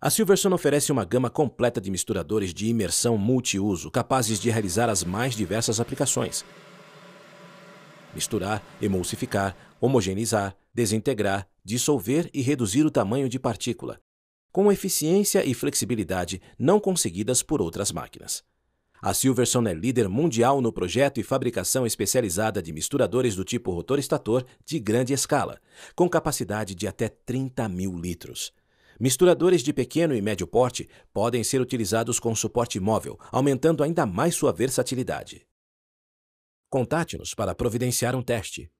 A Silverson oferece uma gama completa de misturadores de imersão multiuso capazes de realizar as mais diversas aplicações. Misturar, emulsificar, homogeneizar, desintegrar, dissolver e reduzir o tamanho de partícula, com eficiência e flexibilidade não conseguidas por outras máquinas. A Silverson é líder mundial no projeto e fabricação especializada de misturadores do tipo rotor-estator de grande escala, com capacidade de até 30 mil litros. Misturadores de pequeno e médio porte podem ser utilizados com suporte móvel, aumentando ainda mais sua versatilidade. Contate-nos para providenciar um teste.